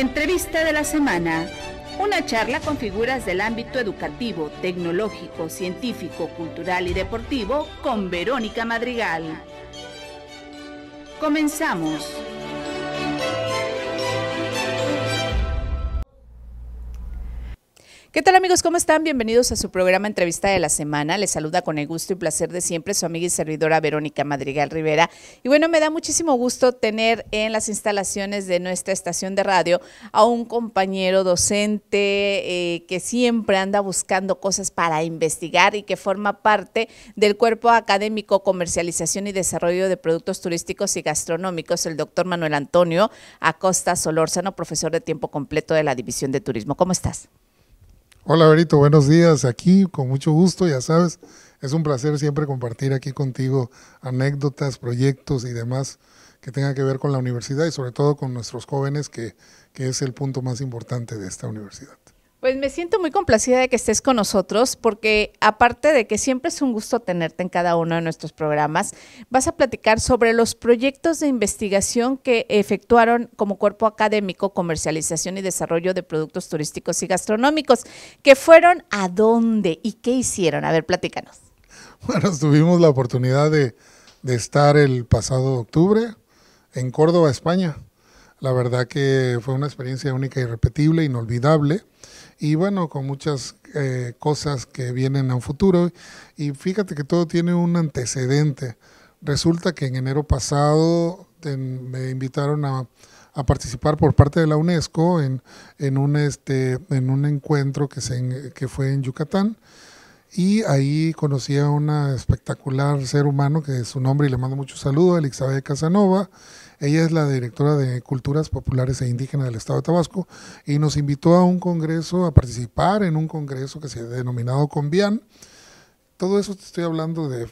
Entrevista de la semana. Una charla con figuras del ámbito educativo, tecnológico, científico, cultural y deportivo con Verónica Madrigal. Comenzamos. ¿Qué tal amigos? ¿Cómo están? Bienvenidos a su programa Entrevista de la Semana. Les saluda con el gusto y placer de siempre su amiga y servidora Verónica Madrigal Rivera. Y bueno, me da muchísimo gusto tener en las instalaciones de nuestra estación de radio a un compañero docente eh, que siempre anda buscando cosas para investigar y que forma parte del cuerpo académico Comercialización y Desarrollo de Productos Turísticos y Gastronómicos, el doctor Manuel Antonio Acosta Solórzano, profesor de tiempo completo de la División de Turismo. ¿Cómo estás? Hola Berito, buenos días. Aquí con mucho gusto, ya sabes, es un placer siempre compartir aquí contigo anécdotas, proyectos y demás que tengan que ver con la universidad y sobre todo con nuestros jóvenes, que, que es el punto más importante de esta universidad. Pues me siento muy complacida de que estés con nosotros porque aparte de que siempre es un gusto tenerte en cada uno de nuestros programas, vas a platicar sobre los proyectos de investigación que efectuaron como cuerpo académico comercialización y desarrollo de productos turísticos y gastronómicos, que fueron a dónde y qué hicieron. A ver, platícanos. Bueno, tuvimos la oportunidad de, de estar el pasado octubre en Córdoba, España. La verdad que fue una experiencia única, irrepetible, inolvidable y bueno, con muchas eh, cosas que vienen a un futuro. Y fíjate que todo tiene un antecedente. Resulta que en enero pasado me invitaron a, participar por parte de la UNESCO en, un, este, en un encuentro que, se, fue en Yucatán. Y ahí conocí a un espectacular ser humano que es su nombre y le mando muchos saludos, Elizabeth Casanova ella es la directora de Culturas Populares e Indígenas del Estado de Tabasco y nos invitó a un congreso, a participar en un congreso que se ha denominado Convian. Todo eso te estoy hablando de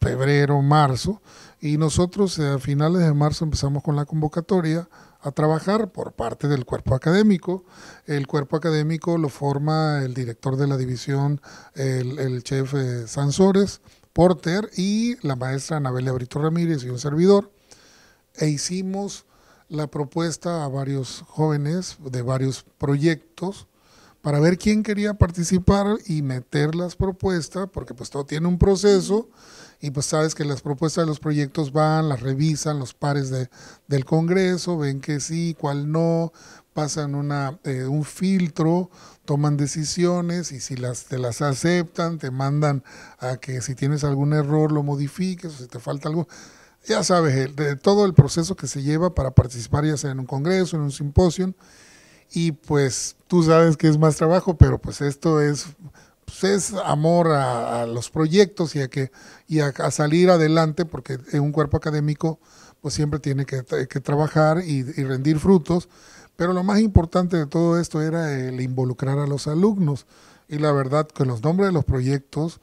febrero, marzo, y nosotros eh, a finales de marzo empezamos con la convocatoria a trabajar por parte del cuerpo académico. El cuerpo académico lo forma el director de la división, el, el chef eh, Sansores, Porter y la maestra Anabel Brito Ramírez y un servidor e hicimos la propuesta a varios jóvenes de varios proyectos para ver quién quería participar y meter las propuestas, porque pues todo tiene un proceso y pues sabes que las propuestas de los proyectos van, las revisan los pares del Congreso, ven que sí, cuál no, pasan una, eh, un filtro, toman decisiones y si las, te las aceptan, te mandan a que si tienes algún error lo modifiques o si te falta algo ya sabes, el, de todo el proceso que se lleva para participar ya sea en un congreso, en un simposio, y pues tú sabes que es más trabajo, pero pues esto es, pues es amor a, los proyectos y a, que, a, salir adelante, porque un cuerpo académico pues siempre tiene que, trabajar y, y rendir frutos, pero lo más importante de todo esto era el involucrar a los alumnos, y la verdad que los nombres de los proyectos,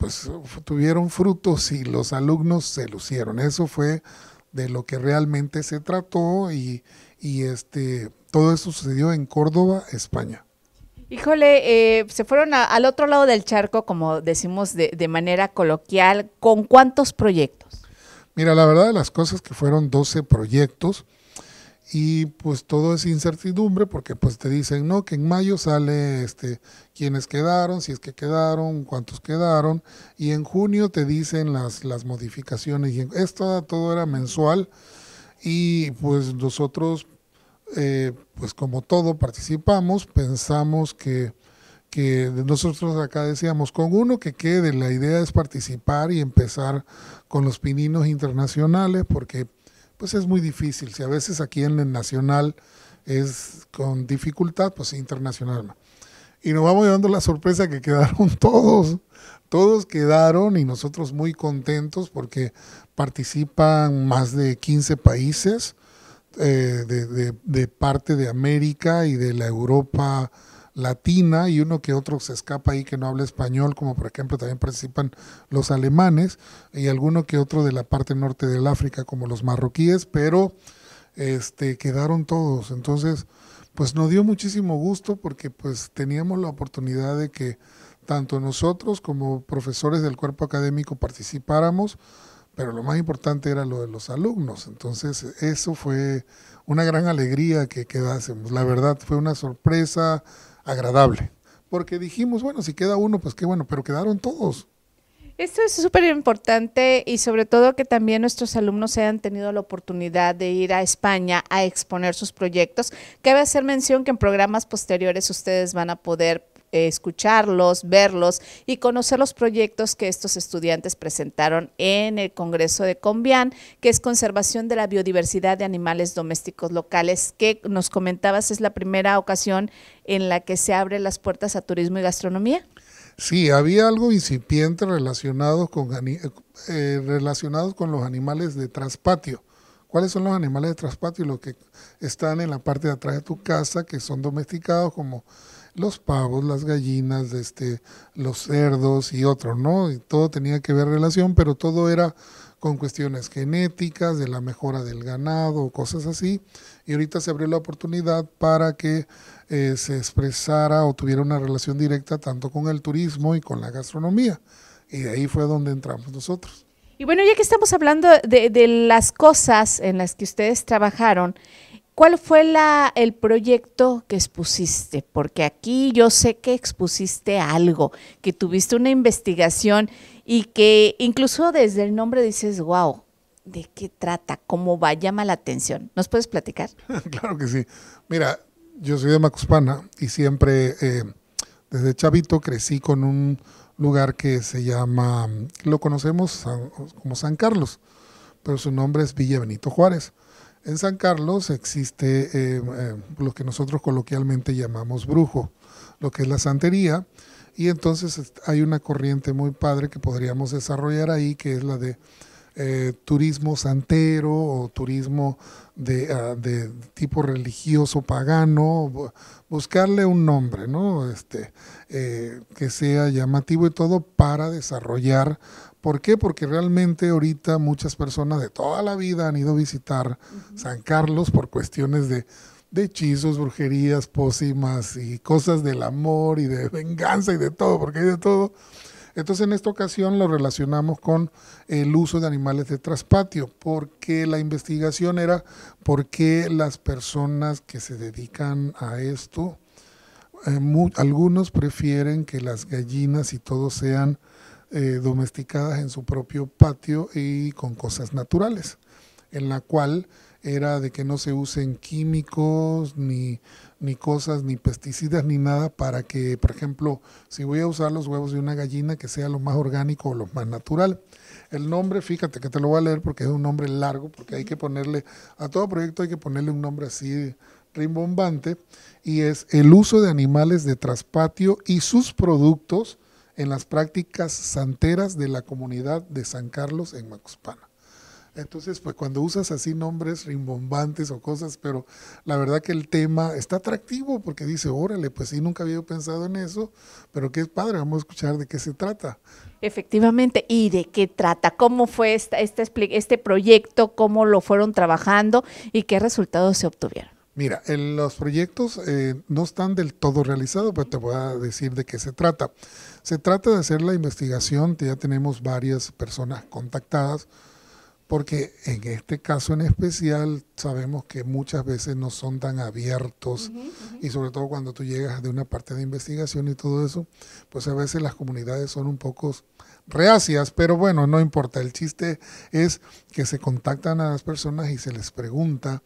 pues tuvieron frutos y los alumnos se lucieron. Eso fue de lo que realmente se trató y, este, todo eso sucedió en Córdoba, España. Híjole, eh, se fueron al otro lado del charco, como decimos de, de, manera coloquial, ¿con cuántos proyectos? Mira, la verdad de las cosas que fueron 12 proyectos, y pues todo es incertidumbre porque pues te dicen, no, que en mayo sale este, quiénes quedaron, si es que quedaron, cuántos quedaron, y en junio te dicen las, las modificaciones, y esto todo era mensual y pues nosotros, eh, pues como todo participamos, pensamos que que nosotros acá decíamos, con uno que quede, la idea es participar y empezar con los pininos internacionales, porque pues es muy difícil. Si a veces aquí en el nacional es con dificultad, pues internacional Y nos vamos llevando la sorpresa que quedaron todos, todos quedaron y nosotros muy contentos porque participan más de 15 países eh, de, de parte de América y de la Europa latina y uno que otro se escapa ahí que no habla español, como por ejemplo también participan los alemanes y alguno que otro de la parte norte del África, como los marroquíes, pero este, quedaron todos. Entonces, pues nos dio muchísimo gusto porque pues teníamos la oportunidad de que tanto nosotros como profesores del cuerpo académico participáramos, pero lo más importante era lo de los alumnos. Entonces, eso fue una gran alegría que quedásemos. La verdad, fue una sorpresa, agradable. Porque dijimos, bueno, si queda uno, pues qué bueno, pero quedaron todos. Esto es súper importante y sobre todo que también nuestros alumnos hayan tenido la oportunidad de ir a España a exponer sus proyectos. Cabe hacer mención que en programas posteriores ustedes van a poder eh, escucharlos, verlos y conocer los proyectos que estos estudiantes presentaron en el Congreso de Combián, que es Conservación de la Biodiversidad de Animales Domésticos Locales, que nos comentabas es la primera ocasión en la que se abren las puertas a turismo y gastronomía. Sí, había algo incipiente relacionado con, eh, relacionados con los animales de traspatio. ¿Cuáles son los animales de traspatio? Los que están en la parte de atrás de tu casa, que son domesticados como los pavos, las gallinas, este, los cerdos y otros, ¿no? Y todo tenía que ver relación, pero todo era con cuestiones genéticas, de la mejora del ganado, cosas así. Y ahorita se abrió la oportunidad para que eh, se expresara o tuviera una relación directa tanto con el turismo y con la gastronomía. Y de ahí fue donde entramos nosotros. Y bueno, ya que estamos hablando de las cosas en las que ustedes trabajaron, ¿Cuál fue la, el proyecto que expusiste? Porque aquí yo sé que expusiste algo, que tuviste una investigación y que incluso desde el nombre dices, wow, ¿de qué trata? ¿Cómo va? Llama la atención. ¿Nos puedes platicar? claro que sí. Mira, yo soy de Macuspana y siempre, eh, desde chavito, crecí con un lugar que se llama, lo conocemos como San Carlos, pero su nombre es Villa Benito Juárez. En San Carlos existe eh, eh, lo que nosotros coloquialmente llamamos brujo, lo que es la santería, y entonces hay una corriente muy padre que podríamos desarrollar ahí, que es la de eh, turismo santero o turismo de, ah, tipo religioso pagano, buscarle un nombre, ¿no? Este, que sea llamativo y todo para desarrollar ¿Por qué? Porque realmente ahorita muchas personas de toda la vida han ido a visitar San Carlos por cuestiones de, hechizos, brujerías, pócimas y cosas del amor y de venganza y de todo, porque hay de todo. Entonces en esta ocasión lo relacionamos con el uso de animales de traspatio, porque la investigación era por qué las personas que se dedican a esto, eh, algunos prefieren que las gallinas y todo sean eh, domesticadas en su propio patio y con cosas naturales, en la cual era de que no se usen químicos, ni, ni cosas, ni pesticidas, ni nada, para que, por ejemplo, si voy a usar los huevos de una gallina, que sea lo más orgánico o lo más natural. El nombre, fíjate que te lo voy a leer porque es un nombre largo, porque hay que ponerle, a todo proyecto hay que ponerle un nombre así rimbombante, y es el uso de animales de traspatio y sus productos en las prácticas santeras de la comunidad de San Carlos en Macuspana. Entonces, pues cuando usas así nombres rimbombantes o cosas, pero la verdad que el tema está atractivo porque dice, órale, pues sí, nunca había pensado en eso, pero qué padre, vamos a escuchar de qué se trata. Efectivamente, ¿y de qué trata? ¿Cómo fue esta, este, este proyecto? ¿Cómo lo fueron trabajando y qué resultados se obtuvieron? Mira, los proyectos eh, no están del todo realizados, pero te voy a decir de qué se trata. Se trata de hacer la investigación, ya tenemos varias personas contactadas, porque en este caso en especial sabemos que muchas veces no son tan abiertos y sobre todo cuando tú llegas de una parte de investigación y todo eso, pues a veces las comunidades son un poco reacias, pero bueno, no importa, el chiste es que se contactan a las personas y se les pregunta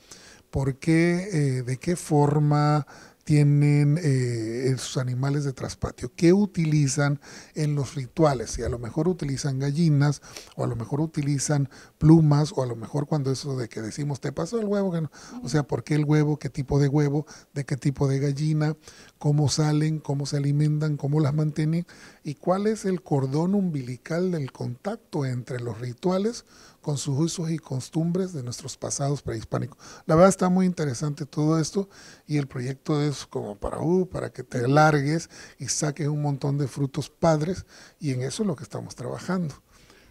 por qué, eh, de qué forma, tienen eh, sus animales de traspatio, que utilizan en los rituales, si a lo mejor utilizan gallinas, o a lo mejor utilizan plumas, o a lo mejor cuando eso de que decimos, te pasó el huevo, o sea, ¿por qué el huevo? ¿Qué tipo de huevo? ¿De qué tipo de gallina? ¿Cómo salen? ¿Cómo se alimentan? ¿Cómo las mantienen? ¿Y cuál es el cordón umbilical del contacto entre los rituales con sus usos y costumbres de nuestros pasados prehispánicos. La verdad está muy interesante todo esto y el proyecto es como para, uh, para que te largues y saques un montón de frutos padres y en eso es lo que estamos trabajando.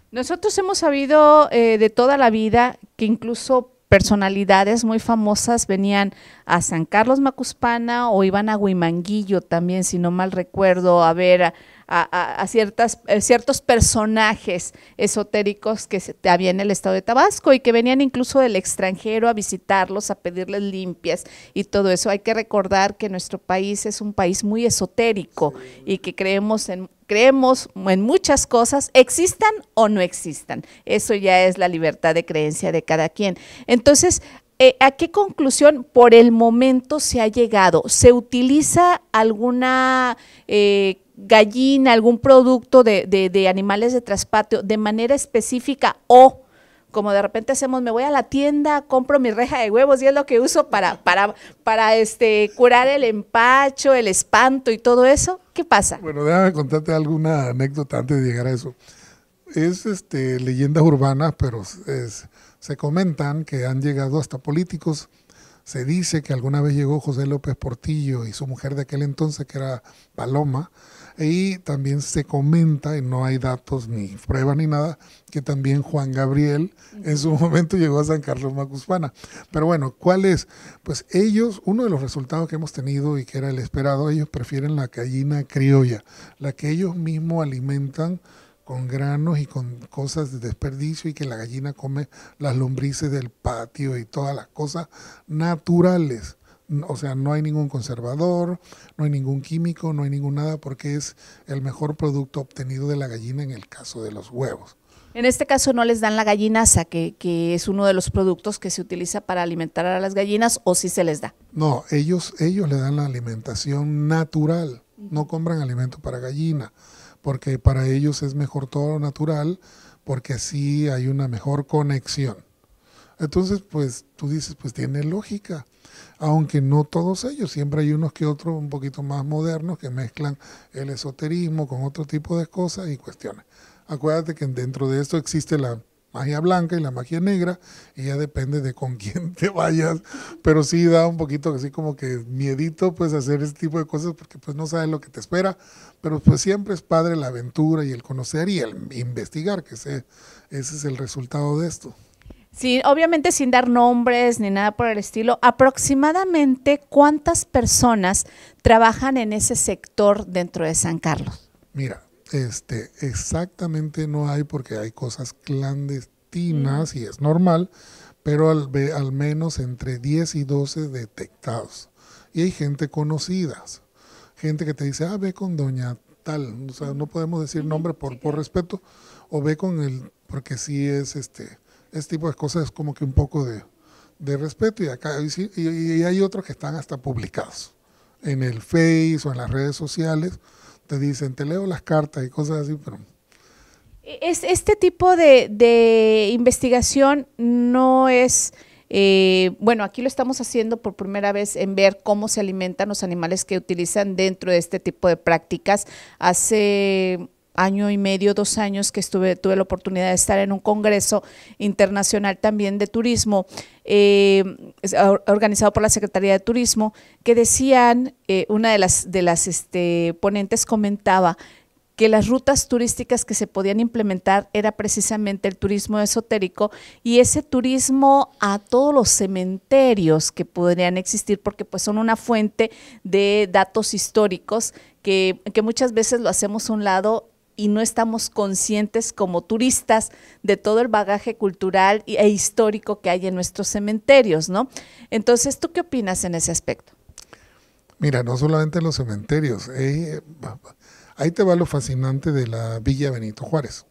Nosotros hemos sabido eh, de toda la vida que incluso personalidades muy famosas venían a San Carlos Macuspana o iban a Huimanguillo también, si no mal recuerdo, a ver a, ciertas, eh, ciertos personajes esotéricos que se, había en el estado de Tabasco y que venían incluso del extranjero a visitarlos, a pedirles limpias y todo eso. Hay que recordar que nuestro país es un país muy esotérico y que creemos en creemos en muchas cosas, existan o no existan. Eso ya es la libertad de creencia de cada quien. Entonces, eh, ¿a qué conclusión por el momento se ha llegado? ¿Se utiliza alguna eh, gallina, algún producto de, de, de, animales de traspatio de manera específica o como de repente hacemos, me voy a la tienda, compro mi reja de huevos y es lo que uso para, para, para este, curar el empacho, el espanto y todo eso, ¿qué pasa? Bueno, déjame contarte alguna anécdota antes de llegar a eso. Es este, leyendas urbanas, pero se comentan que han llegado hasta políticos. Se dice que alguna vez llegó José López Portillo y su mujer de aquel entonces, que era Paloma, y también se comenta, y no hay datos ni pruebas ni nada, que también Juan Gabriel en su momento llegó a San Carlos Macuspana. Pero bueno, ¿cuál es? Pues ellos, uno de los resultados que hemos tenido y que era el esperado, ellos prefieren la gallina criolla, la que ellos mismos alimentan con granos y con cosas de desperdicio y que la gallina come las lombrices del patio y todas las cosas naturales o sea, no hay ningún conservador, no hay ningún químico, no hay ningún nada, porque es el mejor producto obtenido de la gallina en el caso de los huevos. En este caso no les dan la gallinaza, que, que, es uno de los productos que se utiliza para alimentar a las gallinas, o si se les da. No, ellos, ellos le dan la alimentación natural, no compran alimento para gallina, porque para ellos es mejor todo lo natural, porque así hay una mejor conexión. Entonces, pues tú dices, pues tiene lógica, aunque no todos ellos, siempre hay unos que otros un poquito más modernos que mezclan el esoterismo con otro tipo de cosas y cuestiones. Acuérdate que dentro de esto existe la magia blanca y la magia negra, y ya depende de con quién te vayas, pero sí da un poquito así como que miedito pues hacer ese tipo de cosas porque pues no sabes lo que te espera, pero pues siempre es padre la aventura y el conocer y el investigar, que ese, ese es el resultado de esto. Sí, obviamente sin dar nombres ni nada por el estilo, aproximadamente cuántas personas trabajan en ese sector dentro de San Carlos. Mira, este, exactamente no hay porque hay cosas clandestinas mm. y es normal, pero al, al menos entre 10 y 12 detectados. Y hay gente conocida, gente que te dice, ah, ve con doña tal, o sea, no podemos decir nombre por, por respeto, o ve con el, porque sí es este este tipo de cosas es como que un poco de, respeto y acá y, hay otros que están hasta publicados en el Face o en las redes sociales, te dicen, te leo las cartas y cosas así, pero... E, es, este tipo de, de investigación no es... Eh, bueno, aquí lo estamos haciendo por primera vez en ver cómo se alimentan los animales que utilizan dentro de este tipo de prácticas. Hace año y medio, dos años que tuve la oportunidad de estar en un congreso internacional también de turismo, eh, organizado por la Secretaría de Turismo, que decían, eh, una de las, de las este, ponentes comentaba que las rutas turísticas que se podían implementar era precisamente el turismo esotérico y ese turismo a todos los cementerios que podrían existir porque pues son una fuente de datos históricos que, que muchas veces lo hacemos a un lado y no estamos conscientes como turistas de todo el bagaje cultural e histórico que hay en nuestros cementerios, ¿no? Entonces, ¿tú qué opinas en ese aspecto? Mira, no solamente los cementerios, ahí eh, te va lo fascinante de la Villa Benito Juárez.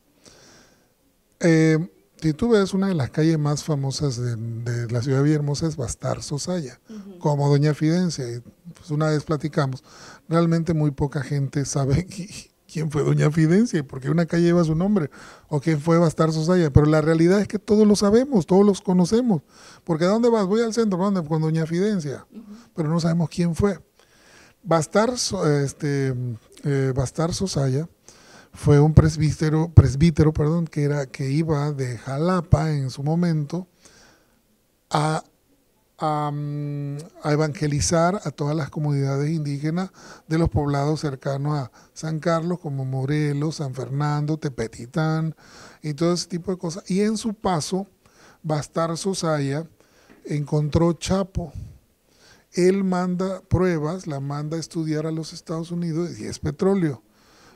Eh, si tú ves una de las calles más famosas de, la ciudad de Villahermosa es Bastar Sosaya, como Doña Fidencia. Pues una vez platicamos, realmente muy poca gente sabe quién fue Doña Fidencia y por qué una calle lleva su nombre o quién fue Bastar Sosaya. Pero la realidad es que todos lo sabemos, todos los conocemos. Porque ¿a dónde vas? Voy al centro, ¿dónde? Con Doña Fidencia. Pero no sabemos quién fue. Bastar, Sosaya este, eh, fue un presbítero, presbítero perdón, que, era, que iba de Jalapa en su momento a a, evangelizar a todas las comunidades indígenas de los poblados cercanos a San Carlos, como Morelos, San Fernando, Tepetitán y todo ese tipo de cosas. Y en su paso, Bastar Sosaya encontró Chapo. Él manda pruebas, la manda a estudiar a los Estados Unidos y es petróleo.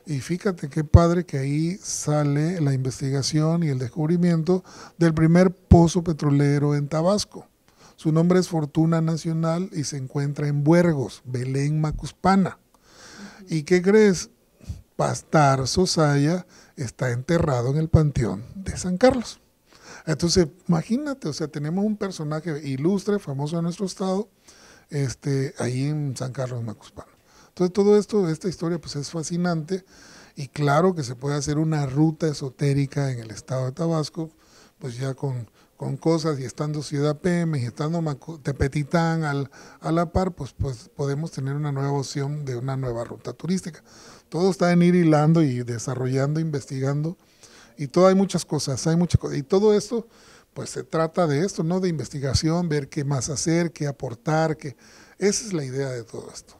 Y fíjate qué padre que ahí sale la investigación y el descubrimiento del primer pozo petrolero en Tabasco su nombre es Fortuna Nacional y se encuentra en Buergos, Belén Macuspana. ¿Y qué crees? Pastar Sosaya está enterrado en el Panteón de San Carlos. Entonces, imagínate, o sea, tenemos un personaje ilustre, famoso de nuestro estado, este, ahí en San Carlos Macuspana. Entonces, todo esto, esta historia, pues es fascinante y claro que se puede hacer una ruta esotérica en el estado de Tabasco, pues ya con con cosas y estando Ciudad PM y estando Tepetitán al, a la par, pues, pues podemos tener una nueva opción de una nueva ruta turística. Todo está en ir hilando y desarrollando, investigando y todo hay muchas cosas, hay muchas cosas. Y todo esto, pues se trata de esto, ¿no? De investigación, ver qué más hacer, qué aportar, que esa es la idea de todo esto.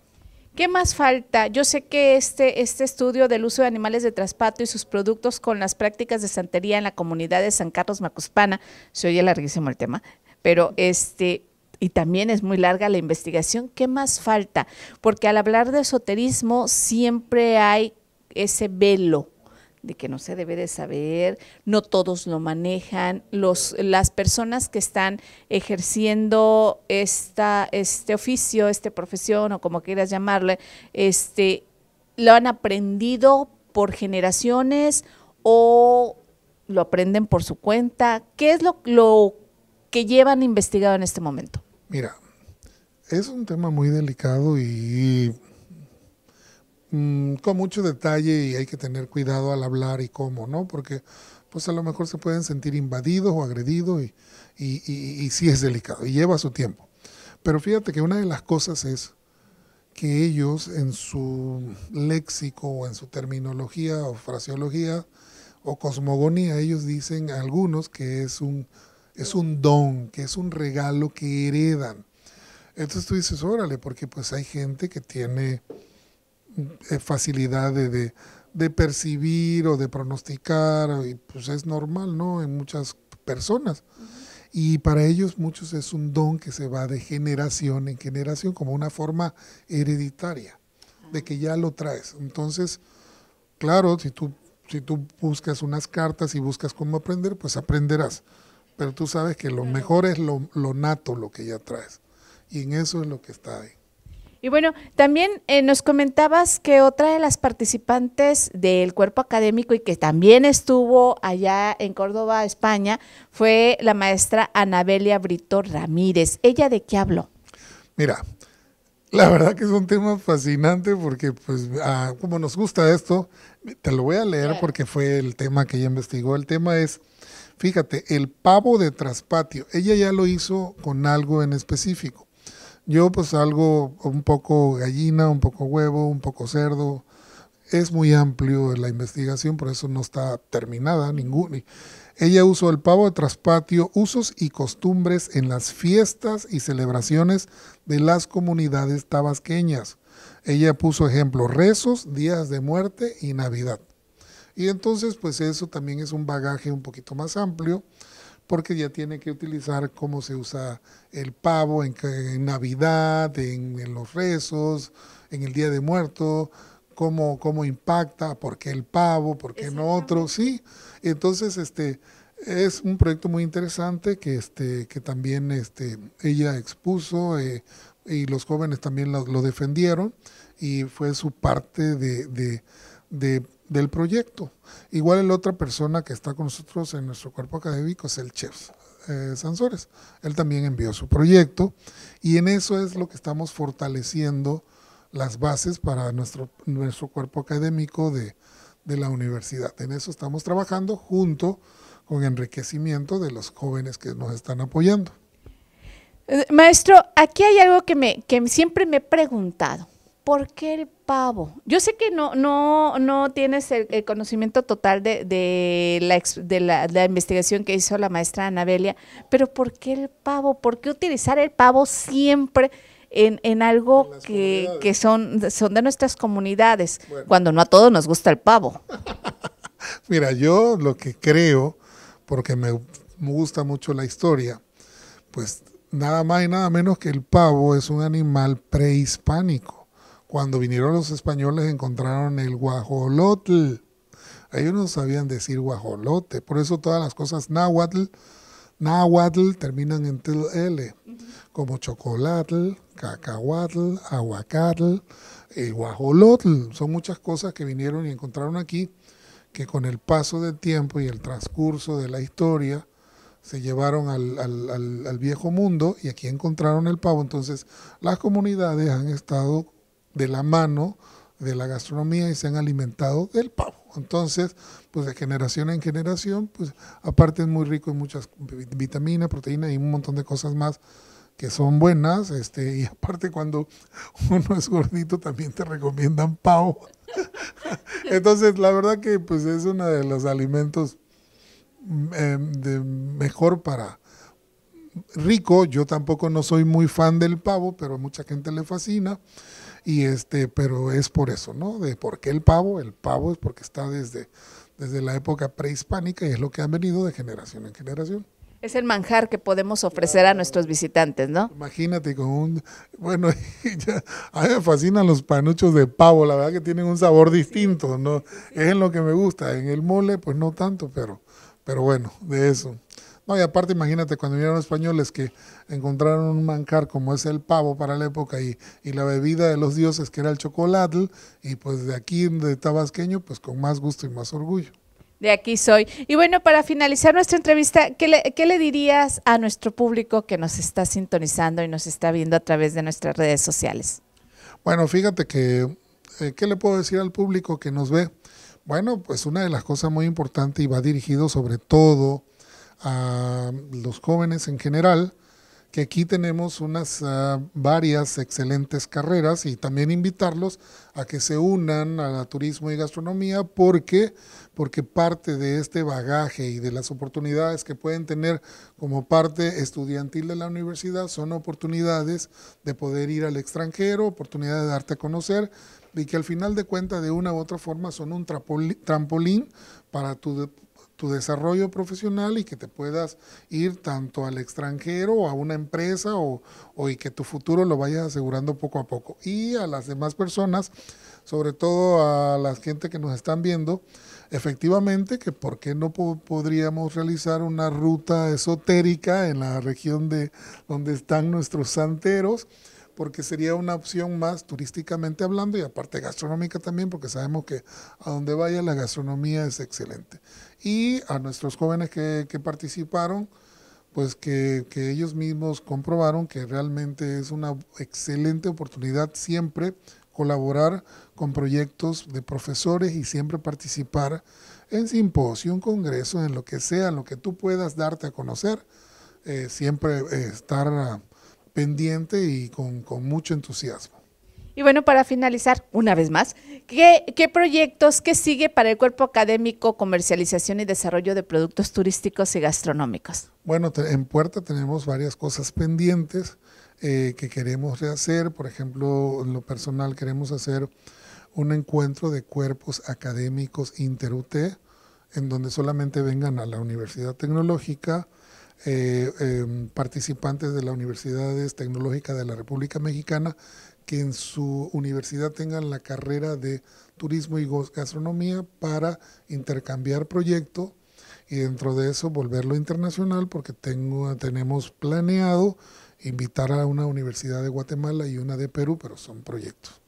¿Qué más falta? Yo sé que este, este estudio del uso de animales de traspato y sus productos con las prácticas de santería en la comunidad de San Carlos Macuspana, se oye larguísimo el tema, pero este, y también es muy larga la investigación, ¿qué más falta? Porque al hablar de esoterismo siempre hay ese velo de que no se debe de saber, no todos lo manejan, los, las personas que están ejerciendo esta, este oficio, esta profesión o como quieras llamarle, este, lo han aprendido por generaciones o lo aprenden por su cuenta. ¿Qué es lo, lo que llevan investigado en este momento? Mira, es un tema muy delicado y Mm, con mucho detalle y hay que tener cuidado al hablar y cómo, ¿no? Porque pues a lo mejor se pueden sentir invadidos o agredidos y, y, y, y sí es delicado y lleva su tiempo. Pero fíjate que una de las cosas es que ellos en su léxico o en su terminología o fraseología o cosmogonía, ellos dicen a algunos que es un, es un don, que es un regalo que heredan. Entonces tú dices, órale, porque pues hay gente que tiene eh, facilidad de, percibir o de pronosticar, y pues es normal, ¿no? En muchas personas. Y para ellos muchos es un don que se va de generación en generación como una forma hereditaria, de que ya lo traes. Entonces, claro, si tú, si tú buscas unas cartas y buscas cómo aprender, pues aprenderás. Pero tú sabes que lo mejor es lo nato, lo que ya traes. Y en eso es lo que está ahí. Y bueno, también eh, nos comentabas que otra de las participantes del cuerpo académico y que también estuvo allá en Córdoba, España, fue la maestra Anabelia Brito Ramírez. ¿Ella de qué habló? Mira, la verdad que es un tema fascinante porque, pues, como nos gusta esto, te lo voy a leer porque fue el tema que ella investigó. El tema es, fíjate, el pavo de traspatio. Ella ya lo hizo con algo en específico. Yo pues algo un poco gallina, un poco huevo, un poco cerdo. Es muy amplio la investigación, por eso no está terminada ninguna. Ella usó el pavo de traspatio, usos y costumbres en las fiestas y celebraciones de las comunidades tabasqueñas. Ella puso ejemplo rezos, días de muerte y Navidad. Y entonces pues eso también es un bagaje un poquito más amplio porque ya tiene que utilizar cómo se usa el pavo en, Navidad, en, los rezos, en el Día de muerto, cómo, cómo impacta, por qué el pavo, por qué no otro, sí. Entonces, este, es un proyecto muy interesante que, este, que también este, ella expuso eh, y los jóvenes también lo, defendieron y fue su parte de, de del proyecto. Igual la otra persona que está con nosotros en nuestro cuerpo académico es el chef eh, Sansores. Él también envió su proyecto y en eso es lo que estamos fortaleciendo las bases para nuestro, nuestro cuerpo académico de, la universidad. En eso estamos trabajando junto con enriquecimiento de los jóvenes que nos están apoyando. Eh, maestro, aquí hay algo que, me, que siempre me he preguntado. ¿por qué el pavo? Yo sé que no, no, no tienes el, conocimiento total de, la, investigación que hizo la maestra Anabelia, pero ¿por qué el pavo? ¿Por qué utilizar el pavo siempre en, algo que, son, de nuestras comunidades, cuando no a todos nos gusta el pavo? Mira, yo lo que creo, porque me, me gusta mucho la historia, pues nada más y nada menos que el pavo es un animal prehispánico cuando vinieron los españoles encontraron el guajolotl. Ellos no sabían decir guajolote, por eso todas las cosas náhuatl, náhuatl terminan en tl como chocolatl, cacahuatl, aguacatl, el eh, guajolotl. Son muchas cosas que vinieron y encontraron aquí que con el paso del tiempo y el transcurso de la historia se llevaron al, viejo mundo y aquí encontraron el pavo. Entonces las comunidades han estado de la mano de la gastronomía y se han alimentado del pavo. Entonces, pues de generación en generación, pues aparte es muy rico en muchas vitaminas, proteínas y un montón de cosas más que son buenas, este, y aparte cuando uno es gordito también te recomiendan pavo. Entonces, la verdad que pues es uno de los alimentos em, mejor para rico. Yo tampoco no soy muy fan del pavo, pero a mucha gente le fascina. Y este, pero es por eso, ¿no? De por qué el pavo. El pavo es porque está desde, desde la época prehispánica y es lo que han venido de generación en generación. Es el manjar que podemos ofrecer a nuestros visitantes, ¿no? Imagínate con un... Bueno, a mí me fascinan los panuchos de pavo, la verdad que tienen un sabor distinto, ¿no? Es en lo que me gusta, en el mole pues no tanto, pero, pero bueno, de eso. No, y aparte imagínate cuando vinieron españoles que encontraron un mancar como es el pavo para la época y, la bebida de los dioses que era el chocolate y pues de aquí de tabasqueño pues con más gusto y más orgullo. De aquí soy. Y bueno, para finalizar nuestra entrevista, ¿qué le, dirías a nuestro público que nos está sintonizando y nos está viendo a través de nuestras redes sociales? Bueno, fíjate que, eh, ¿qué le puedo decir al público que nos ve? Bueno, pues una de las cosas muy importantes y va dirigido sobre todo a los jóvenes en general, que aquí tenemos unas ah, varias excelentes carreras y también invitarlos a que se unan a la turismo y gastronomía porque porque parte de este bagaje y de las oportunidades que pueden tener como parte estudiantil de la universidad son oportunidades de poder ir al extranjero, oportunidades de darte a conocer y que al final de cuentas de una u otra forma son un trampolín para tu tu desarrollo profesional y que te puedas ir tanto al extranjero o a una empresa o, y que tu futuro lo vayas asegurando poco a poco. Y a las demás personas, sobre todo a la gente que nos están viendo, efectivamente que por qué no podríamos realizar una ruta esotérica en la región de donde están nuestros santeros porque sería una opción más turísticamente hablando y aparte gastronómica también, porque sabemos que a donde vaya la gastronomía es excelente. Y a nuestros jóvenes que, participaron, pues que, ellos mismos comprobaron que realmente es una excelente oportunidad siempre colaborar con proyectos de profesores y siempre participar en simposio, un congreso, en lo que sea, en lo que tú puedas darte a conocer, eh, siempre eh, estar pendiente y con, mucho entusiasmo. Y bueno, para finalizar, una vez más, ¿qué, proyectos, qué sigue para el cuerpo académico, comercialización y desarrollo de productos turísticos y gastronómicos? Bueno, en Puerta tenemos varias cosas pendientes eh, que queremos rehacer. Por ejemplo, en lo personal queremos hacer un encuentro de cuerpos académicos inter-UT, en donde solamente vengan a la Universidad Tecnológica, eh, em, participantes de las universidades tecnológicas de la República Mexicana que en su universidad tengan la carrera de turismo y gastronomía para intercambiar proyectos y dentro de eso volverlo internacional porque tengo, tenemos planeado invitar a una universidad de Guatemala y una de Perú, pero son proyectos.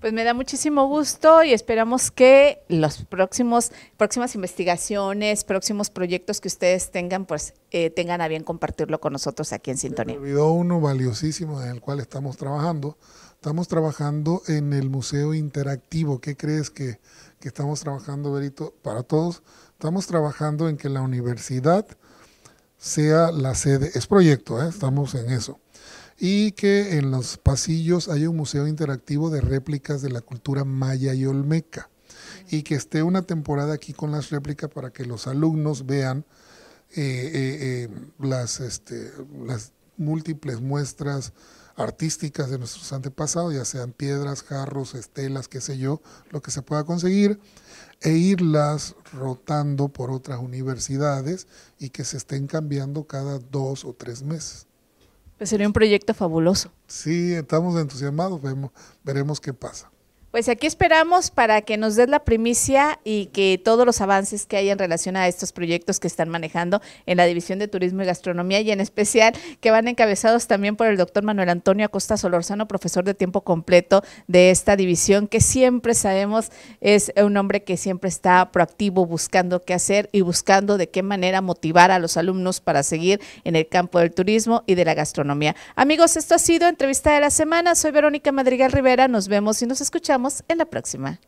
Pues me da muchísimo gusto y esperamos que las próximos, próximas investigaciones, próximos proyectos que ustedes tengan, pues eh, tengan a bien compartirlo con nosotros aquí en Sintonía. Me olvidó uno valiosísimo en el cual estamos trabajando. Estamos trabajando en el Museo Interactivo. ¿Qué crees que, estamos trabajando, Berito? Para todos, estamos trabajando en que la universidad sea la sede. Es proyecto, ¿eh? estamos en eso y que en los pasillos haya un museo interactivo de réplicas de la cultura maya y olmeca y que esté una temporada aquí con las réplicas para que los alumnos vean eh, eh, eh, las, este, las múltiples muestras artísticas de nuestros antepasados, ya sean piedras, jarros, estelas, qué sé yo, lo que se pueda conseguir, e irlas rotando por otras universidades y que se estén cambiando cada dos o tres meses. Pues sería un proyecto fabuloso. Sí, estamos entusiasmados, veremos, veremos qué pasa. Pues aquí esperamos para que nos des la primicia y que todos los avances que hay en relación a estos proyectos que están manejando en la División de Turismo y Gastronomía y en especial que van encabezados también por el doctor Manuel Antonio Acosta Solorzano, profesor de tiempo completo de esta división que siempre sabemos es un hombre que siempre está proactivo buscando qué hacer y buscando de qué manera motivar a los alumnos para seguir en el campo del turismo y de la gastronomía. Amigos, esto ha sido Entrevista de la Semana. Soy Verónica Madrigal Rivera. Nos vemos y nos escuchamos en la próxima.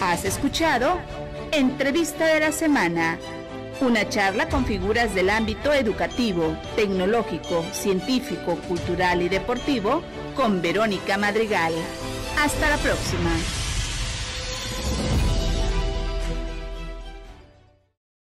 Has escuchado Entrevista de la Semana, una charla con figuras del ámbito educativo, tecnológico, científico, cultural y deportivo con Verónica Madrigal. Hasta la próxima.